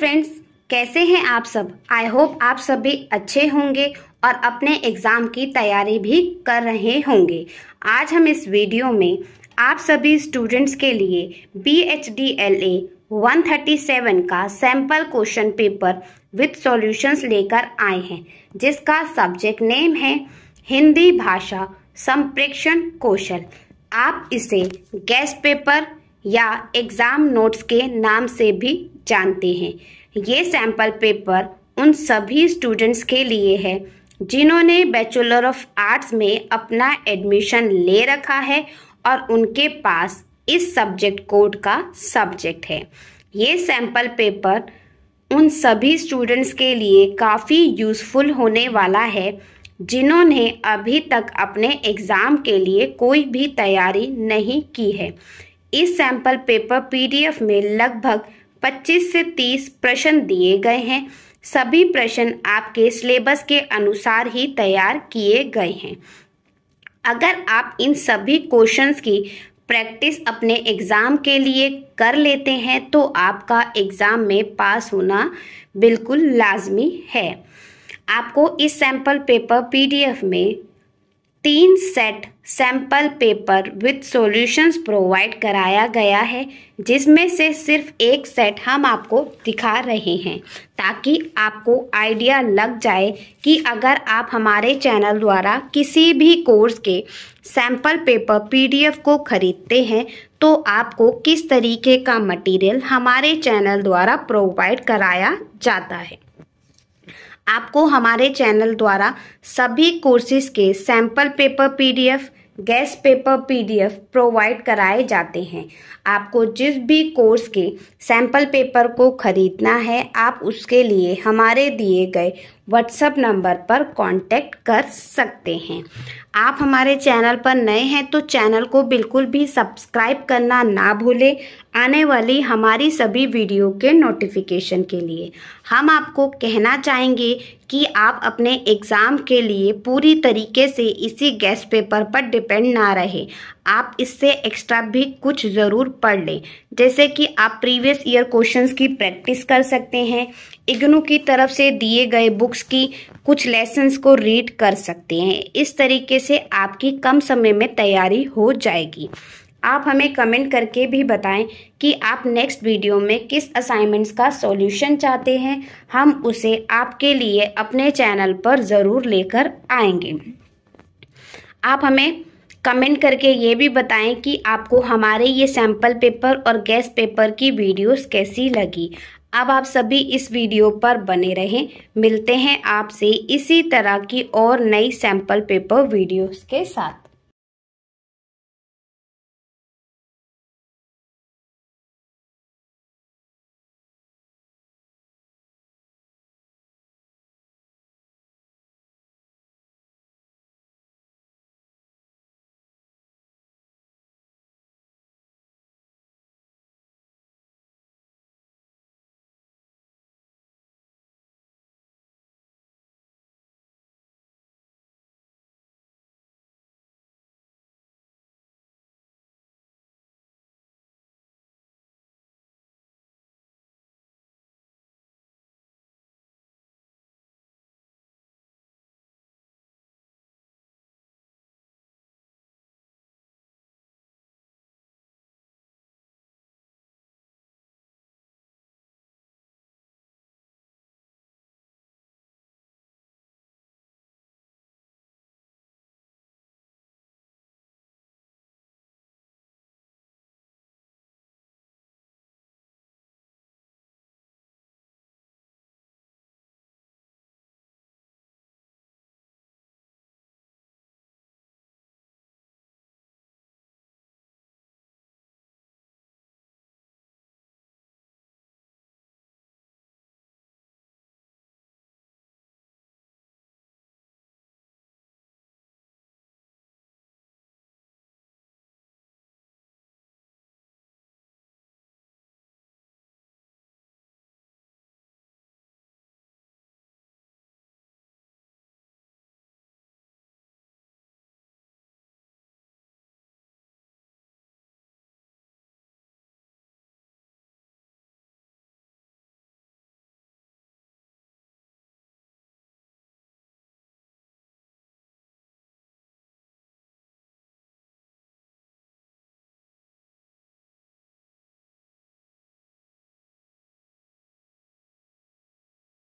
friends कैसे हैं आप सब आई होप आप सब भी अच्छे होंगे और अपने एग्ज़ाम की तैयारी भी कर रहे होंगे आज हम इस वीडियो में आप सभी स्टूडेंट्स के लिए B H D L A one thirty seven का sample question paper with solutions लेकर आए हैं जिसका सब्जेक्ट नेम है हिंदी भाषा संप्रेक्षण कौशल आप इसे गैस पेपर या एग्ज़ाम नोट्स के नाम से भी जानते हैं ये सैम्पल पेपर उन सभी स्टूडेंट्स के लिए है जिन्होंने बैचलर ऑफ आर्ट्स में अपना एडमिशन ले रखा है और उनके पास इस सब्जेक्ट कोड का सब्जेक्ट है ये सैम्पल पेपर उन सभी स्टूडेंट्स के लिए काफ़ी यूज़फुल होने वाला है जिन्होंने अभी तक अपने एग्ज़ाम के लिए कोई भी तैयारी नहीं की है इस सैम्पल पेपर पीडीएफ में लगभग 25 से 30 प्रश्न दिए गए हैं सभी प्रश्न आपके सिलेबस के अनुसार ही तैयार किए गए हैं अगर आप इन सभी क्वेश्चंस की प्रैक्टिस अपने एग्ज़ाम के लिए कर लेते हैं तो आपका एग्ज़ाम में पास होना बिल्कुल लाजमी है आपको इस सैम्पल पेपर पीडीएफ में तीन set sample paper with solutions provide कराया गया है जिसमें से सिर्फ एक सेट हम आपको दिखा रहे हैं ताकि आपको आइडिया लग जाए कि अगर आप हमारे चैनल द्वारा किसी भी कोर्स के सैंपल पेपर पीडीएफ को ख़रीदते हैं तो आपको किस तरीके का मटेरियल हमारे चैनल द्वारा प्रोवाइड कराया जाता है आपको हमारे चैनल द्वारा सभी कोर्सेज के sample paper PDF guess paper PDF provide कराए जाते हैं आपको जिस भी कोर्स के सैंपल पेपर को खरीदना है आप उसके लिए हमारे दिए गए व्हाट्सएप नंबर पर कांटेक्ट कर सकते हैं आप हमारे चैनल पर नए हैं तो चैनल को बिल्कुल भी सब्सक्राइब करना ना भूलें आने वाली हमारी सभी वीडियो के नोटिफिकेशन के लिए हम आपको कहना चाहेंगे कि आप अपने एग्ज़ाम के लिए पूरी तरीके से इसी गैस पेपर पर डिपेंड ना रहे आप इससे एक्स्ट्रा भी कुछ ज़रूर पढ़ लें जैसे कि आप प्रीवियस ईयर क्वेश्चंस की प्रैक्टिस कर सकते हैं इग्नू की तरफ से दिए गए बुक्स की कुछ लेसन्स को रीड कर सकते हैं इस तरीके से आपकी कम समय में तैयारी हो जाएगी आप हमें कमेंट करके भी बताएं कि आप नेक्स्ट वीडियो में किस असाइनमेंट्स का सॉल्यूशन चाहते हैं हम उसे आपके लिए अपने चैनल पर ज़रूर लेकर आएंगे आप हमें कमेंट करके ये भी बताएं कि आपको हमारे ये सैम्पल पेपर और गैस पेपर की वीडियोस कैसी लगी अब आप सभी इस वीडियो पर बने रहें मिलते हैं आपसे इसी तरह की और नई सैम्पल पेपर वीडियोस के साथ